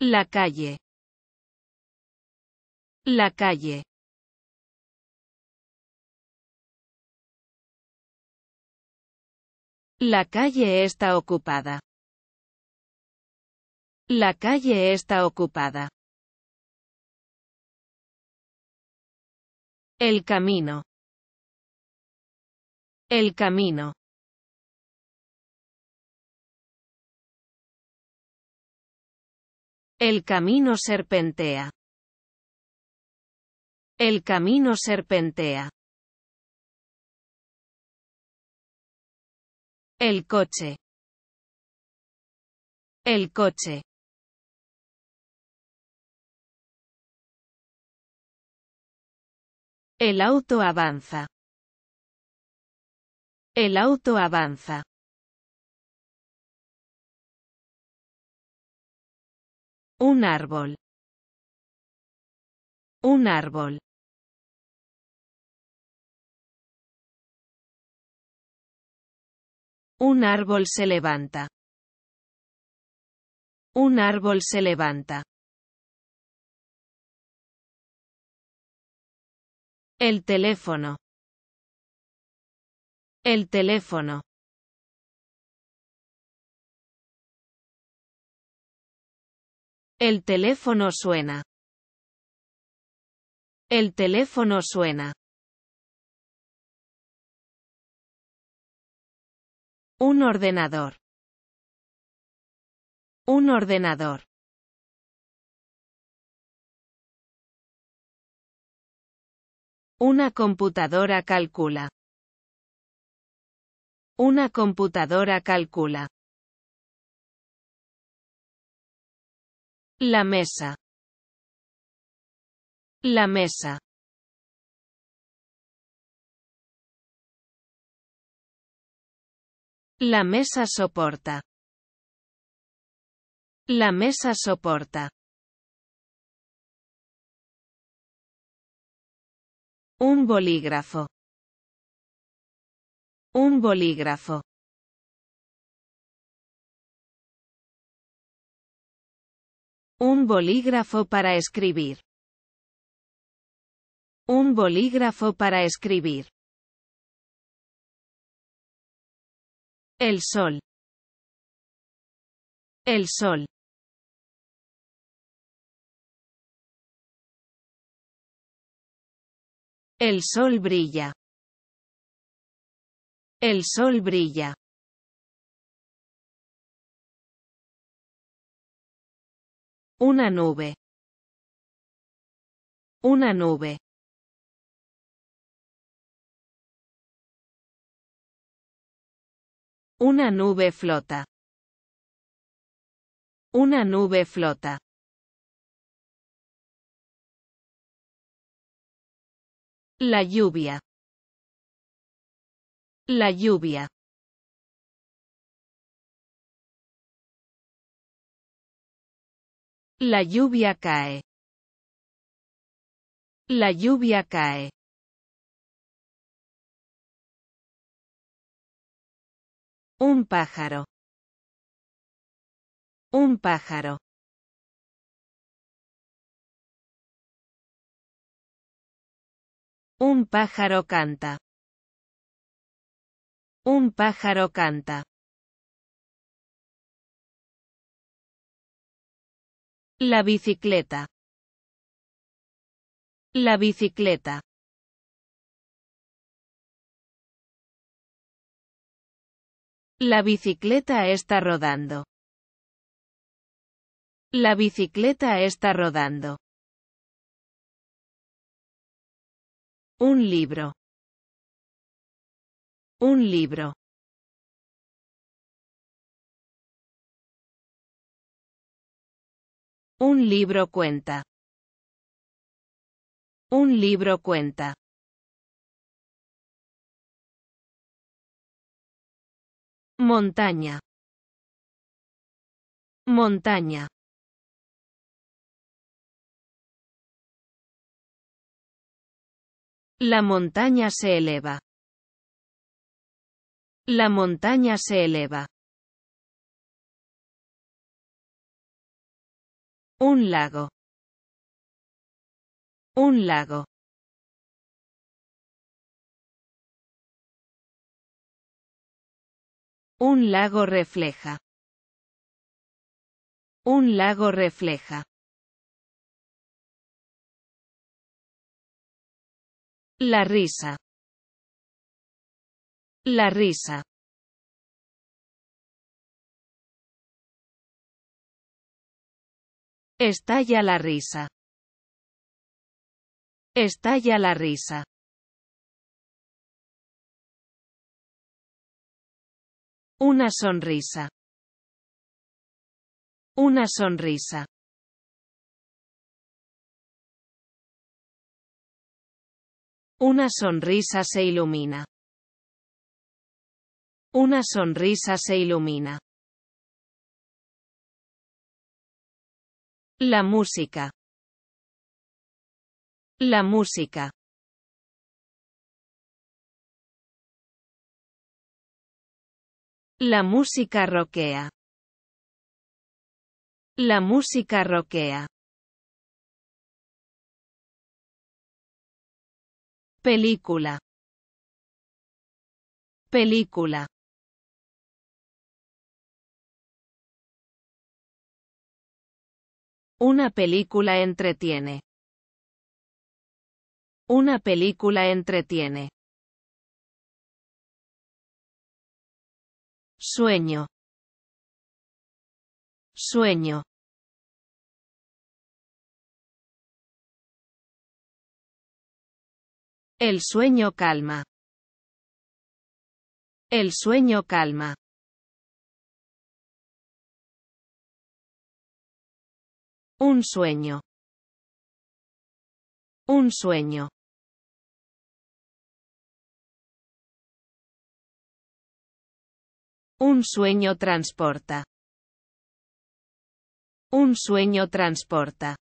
La calle. La calle. La calle está ocupada. La calle está ocupada. El camino. El camino. El camino serpentea. El camino serpentea. El coche. El coche. El auto avanza. El auto avanza. Un árbol. Un árbol. Un árbol se levanta. Un árbol se levanta. El teléfono. El teléfono. El teléfono suena. El teléfono suena. Un ordenador. Un ordenador. Una computadora calcula. Una computadora calcula. La mesa. La mesa. La mesa soporta. La mesa soporta. Un bolígrafo. Un bolígrafo. Un bolígrafo para escribir. Un bolígrafo para escribir. El sol. El sol. El sol brilla. El sol brilla. Una nube. Una nube. Una nube flota. Una nube flota. La lluvia. La lluvia. La lluvia cae. La lluvia cae. Un pájaro. Un pájaro. Un pájaro canta. Un pájaro canta. La bicicleta. La bicicleta. La bicicleta está rodando. La bicicleta está rodando. Un libro. Un libro. Un libro cuenta. Un libro cuenta. Montaña. Montaña. La montaña se eleva. La montaña se eleva. Un lago. Un lago. Un lago refleja. Un lago refleja. La risa. La risa. Estalla la risa. Estalla la risa. Una sonrisa. Una sonrisa. Una sonrisa se ilumina. Una sonrisa se ilumina. La música. La música. La música roquea. La música roquea. Película. Película. Una película entretiene. Una película entretiene. Sueño. Sueño. El sueño calma. El sueño calma. Un sueño. Un sueño. Un sueño transporta. Un sueño transporta.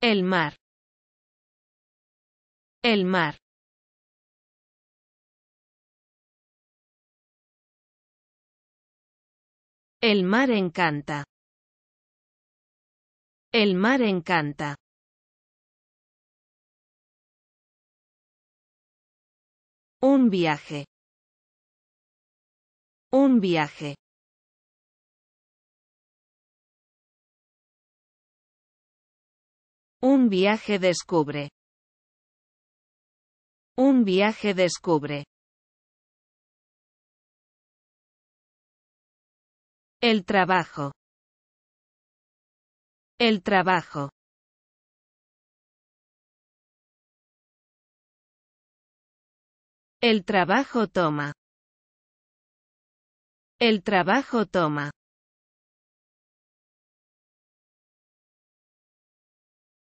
El mar. El mar. El mar encanta. El mar encanta. Un viaje. Un viaje. Un viaje descubre. Un viaje descubre. El trabajo. El trabajo. El trabajo toma. El trabajo toma.